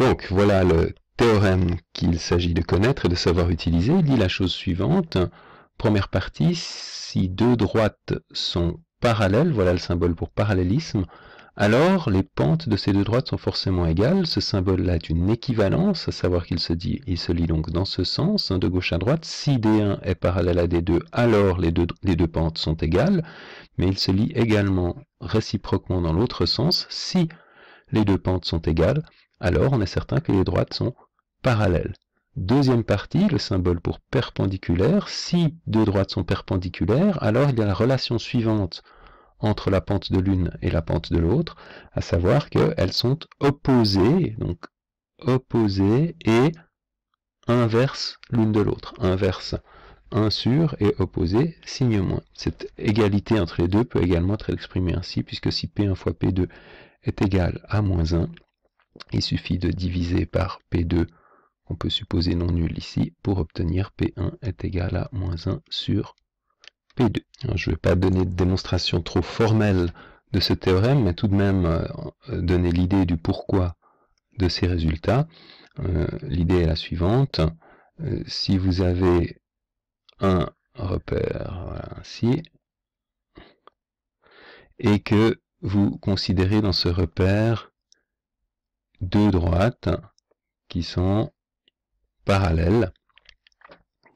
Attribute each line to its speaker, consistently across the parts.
Speaker 1: Donc voilà le théorème qu'il s'agit de connaître et de savoir utiliser. Il dit la chose suivante. Première partie, si deux droites sont parallèles, voilà le symbole pour parallélisme, alors les pentes de ces deux droites sont forcément égales. Ce symbole-là est une équivalence, à savoir qu'il se, dit, il se lit donc dans ce sens, hein, de gauche à droite. Si D1 est parallèle à D2, alors les deux, les deux pentes sont égales, mais il se lit également réciproquement dans l'autre sens. Si les deux pentes sont égales, alors on est certain que les droites sont parallèles. Deuxième partie, le symbole pour perpendiculaire. Si deux droites sont perpendiculaires, alors il y a la relation suivante entre la pente de l'une et la pente de l'autre, à savoir qu'elles sont opposées, donc opposées et inverses l'une de l'autre. Inverse, 1 sur et opposé, signe moins. Cette égalité entre les deux peut également être exprimée ainsi, puisque si P1 fois P2 est égal à moins 1, il suffit de diviser par P2, on peut supposer non nul ici, pour obtenir P1 est égal à moins 1 sur P2. je ne vais pas donner de démonstration trop formelle de ce théorème, mais tout de même euh, euh, donner l'idée du pourquoi de ces résultats. Euh, l'idée est la suivante. si vous avez un repère ainsi, et que vous considérez dans ce repère deux droites qui sont parallèles.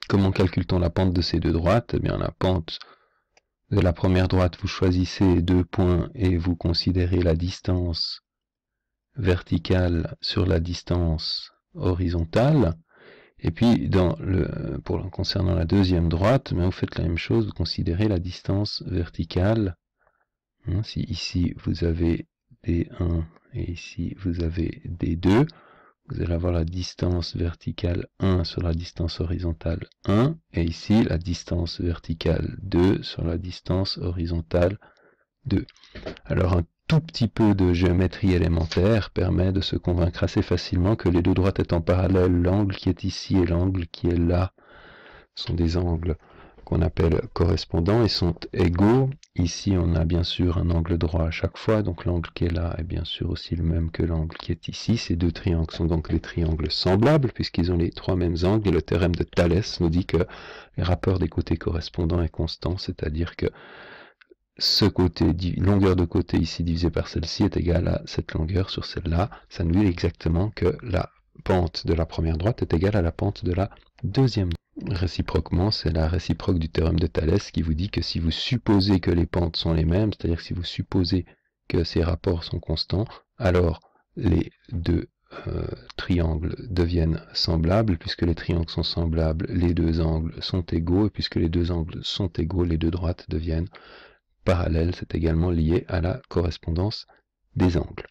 Speaker 1: Comment calcule-t-on la pente de ces deux droites eh bien, la pente de la première droite, vous choisissez deux points et vous considérez la distance verticale sur la distance horizontale. Et puis, dans le, pour, concernant la deuxième droite, mais eh vous faites la même chose, vous considérez la distance verticale. Hein, si ici, vous avez D1 et ici vous avez D2. Vous allez avoir la distance verticale 1 sur la distance horizontale 1 et ici la distance verticale 2 sur la distance horizontale 2. Alors un tout petit peu de géométrie élémentaire permet de se convaincre assez facilement que les deux droites étant parallèles, l'angle qui est ici et l'angle qui est là sont des angles qu'on appelle correspondants et sont égaux. Ici, on a bien sûr un angle droit à chaque fois, donc l'angle qui est là est bien sûr aussi le même que l'angle qui est ici. Ces deux triangles sont donc des triangles semblables, puisqu'ils ont les trois mêmes angles, et le théorème de Thalès nous dit que les rapports des côtés correspondants est constant, c'est-à-dire que ce côté, longueur de côté ici divisé par celle-ci est égale à cette longueur sur celle-là. Ça nous dit exactement que la pente de la première droite est égale à la pente de la deuxième. Réciproquement, c'est la réciproque du théorème de Thalès qui vous dit que si vous supposez que les pentes sont les mêmes, c'est-à-dire si vous supposez que ces rapports sont constants, alors les deux euh, triangles deviennent semblables, puisque les triangles sont semblables, les deux angles sont égaux, et puisque les deux angles sont égaux, les deux droites deviennent parallèles, c'est également lié à la correspondance des angles.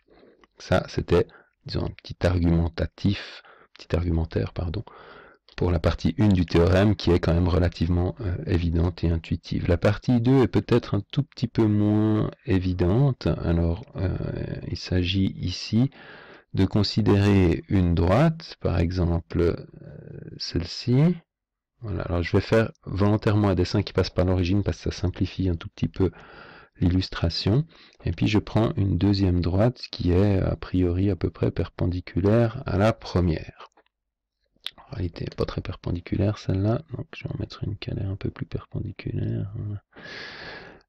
Speaker 1: Ça, c'était disons un petit argumentatif, petit argumentaire, pardon, pour la partie 1 du théorème qui est quand même relativement euh, évidente et intuitive. La partie 2 est peut-être un tout petit peu moins évidente. Alors, euh, il s'agit ici de considérer une droite, par exemple euh, celle-ci. Voilà, alors je vais faire volontairement un dessin qui passe par l'origine parce que ça simplifie un tout petit peu illustration. Et puis je prends une deuxième droite qui est a priori à peu près perpendiculaire à la première. En réalité, pas très perpendiculaire celle-là, donc je vais en mettre une qui un peu plus perpendiculaire. Hein.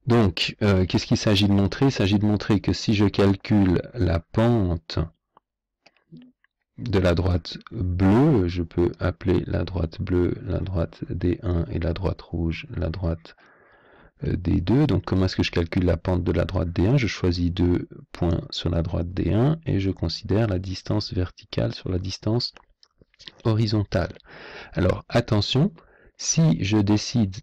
Speaker 1: Donc, euh, qu'est-ce qu'il s'agit de montrer Il s'agit de montrer que si je calcule la pente de la droite bleue, je peux appeler la droite bleue la droite D1 et la droite rouge la droite euh, des deux. Donc comment est-ce que je calcule la pente de la droite D1 Je choisis deux points sur la droite D1 et je considère la distance verticale sur la distance horizontale. Alors attention, si je décide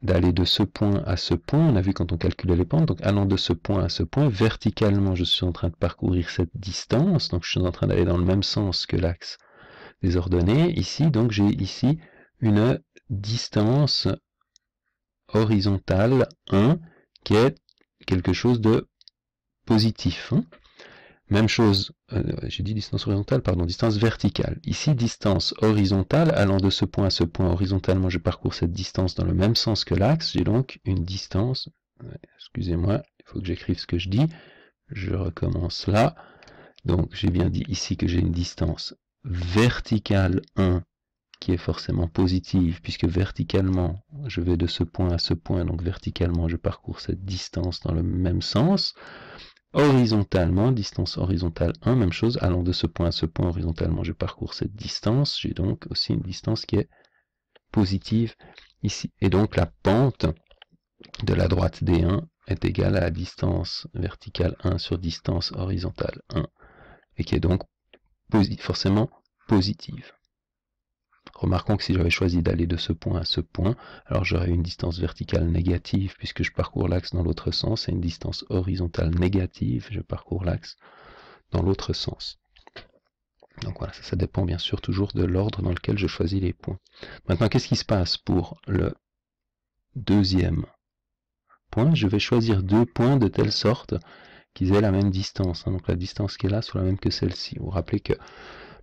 Speaker 1: d'aller de, ce point à ce point, on a vu quand on calculait les pentes, donc allant de ce point à ce point, verticalement je suis en train de parcourir cette distance, donc je suis en train d'aller dans le même sens que l'axe des ordonnées. Ici, donc j'ai ici une distance horizontale 1 qui est quelque chose de positif. Hein. Même chose, euh, j'ai dit distance horizontale, pardon, distance verticale. Ici, distance horizontale, allant de ce point à ce point horizontalement, je parcours cette distance dans le même sens que l'axe, j'ai donc une distance, excusez-moi, il faut que j'écrive ce que je dis, je recommence là, donc j'ai bien dit ici que j'ai une distance verticale 1 qui est forcément positive, puisque verticalement, je vais de ce point à ce point, donc verticalement, je parcours cette distance dans le même sens. Horizontalement, distance horizontale 1, même chose, allant de ce point à ce point horizontalement, je parcours cette distance, j'ai donc aussi une distance qui est positive ici. Et donc la pente de la droite D1 est égale à la distance verticale 1 sur distance horizontale 1, et qui est donc forcément positive. Remarquons que si j'avais choisi d'aller de ce point à ce point, alors j'aurais une distance verticale négative puisque je parcours l'axe dans l'autre sens et une distance horizontale négative, je parcours l'axe dans l'autre sens. Donc voilà, ça, dépend bien sûr toujours de l'ordre dans lequel je choisis les points. Maintenant, qu'est-ce qui se passe pour le deuxième point Je vais choisir deux points de telle sorte qu'ils aient la même distance. Hein. donc la distance qui est là soit la même que celle-ci. Vous, vous rappelez que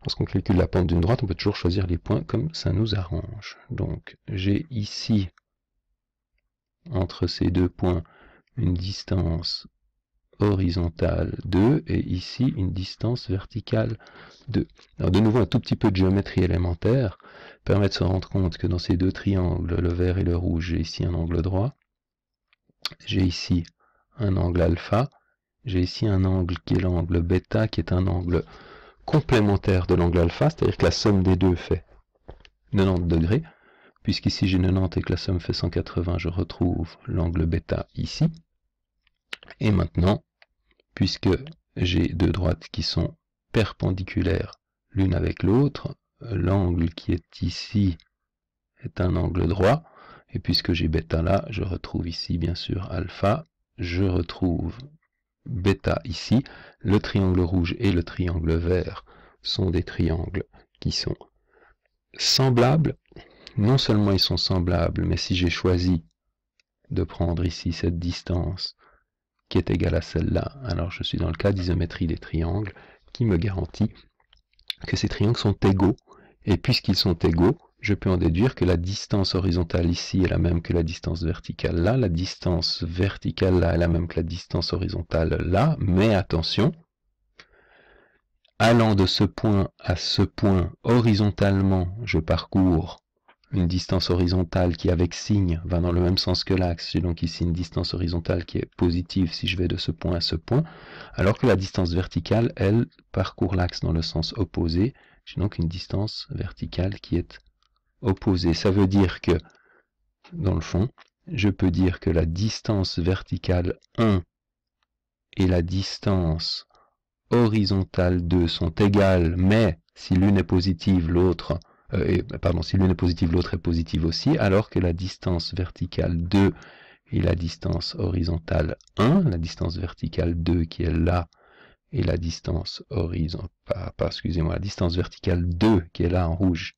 Speaker 1: Lorsqu'on calcule la pente d'une droite, on peut toujours choisir les points comme ça nous arrange. Donc j'ai ici, entre ces deux points, une distance horizontale 2 et ici une distance verticale 2. Alors de nouveau un tout petit peu de géométrie élémentaire permet de se rendre compte que dans ces deux triangles, le vert et le rouge, j'ai ici un angle droit, j'ai ici un angle alpha, j'ai ici un angle qui est l'angle bêta, qui est un angle complémentaire de l'angle alpha, c'est-à-dire que la somme des deux fait 90 degrés, puisqu'ici j'ai 90 et que la somme fait 180, je retrouve l'angle bêta ici. Et maintenant, puisque j'ai deux droites qui sont perpendiculaires l'une avec l'autre, l'angle qui est ici est un angle droit, et puisque j'ai bêta là, je retrouve ici bien sûr alpha, je retrouve bêta ici, le triangle rouge et le triangle vert sont des triangles qui sont semblables. Non seulement ils sont semblables, mais si j'ai choisi de prendre ici cette distance qui est égale à celle-là, alors je suis dans le cas d'isométrie des triangles qui me garantit que ces triangles sont égaux. Et puisqu'ils sont égaux, je peux en déduire que la distance horizontale ici est la même que la distance verticale là, la distance verticale là est la même que la distance horizontale là, mais attention, allant de ce point à ce point horizontalement, je parcours une distance horizontale qui avec signe va dans le même sens que l'axe, j'ai donc ici une distance horizontale qui est positive si je vais de ce point à ce point, alors que la distance verticale, elle, parcourt l'axe dans le sens opposé, j'ai donc une distance verticale qui est opposé. Ça veut dire que, dans le fond, je peux dire que la distance verticale 1 et la distance horizontale 2 sont égales, mais si l'une est positive, l'autre euh, pardon, si l'une est positive, l'autre est positive aussi, alors que la distance verticale 2 et la distance horizontale 1, la distance verticale 2 qui est là, et la distance horizontale, excusez-moi, la distance verticale 2 qui est là en rouge,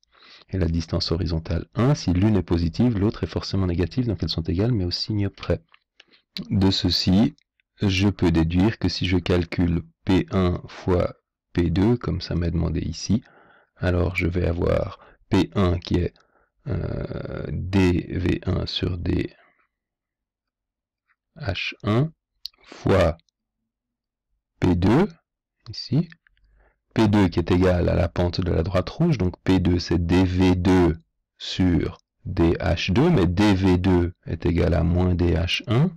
Speaker 1: et la distance horizontale 1. Si l'une est positive, l'autre est forcément négative, donc elles sont égales, mais au signe près. De ceci, je peux déduire que si je calcule P1 fois P2, comme ça m'est demandé ici, alors je vais avoir P1 qui est euh, dV1 sur dH1 fois P2, ici, P2 qui est égal à la pente de la droite rouge, donc P2 c'est dV2 sur DH2, mais dV2 est égal à moins DH1.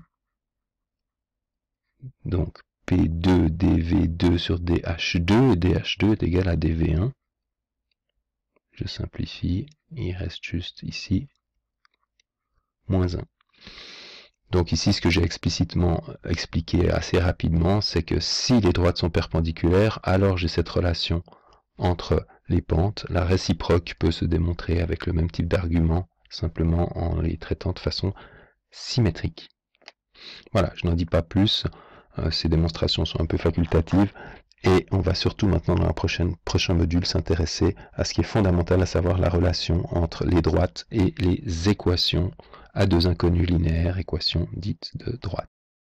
Speaker 1: Donc P2 dV2 sur DH2, DH2 est égal à dV1. Je simplifie, il reste juste ici, moins 1. Donc ici, ce que j'ai explicitement expliqué assez rapidement, c'est que si les droites sont perpendiculaires, alors j'ai cette relation entre les pentes. La réciproque peut se démontrer avec le même type d'argument, simplement en les traitant de façon symétrique. Voilà, je n'en dis pas plus, euh, ces démonstrations sont un peu facultatives, et on va surtout maintenant dans un prochain, prochain module s'intéresser à ce qui est fondamental, à savoir la relation entre les droites et les équations à deux inconnues linéaires, équations dites de droite.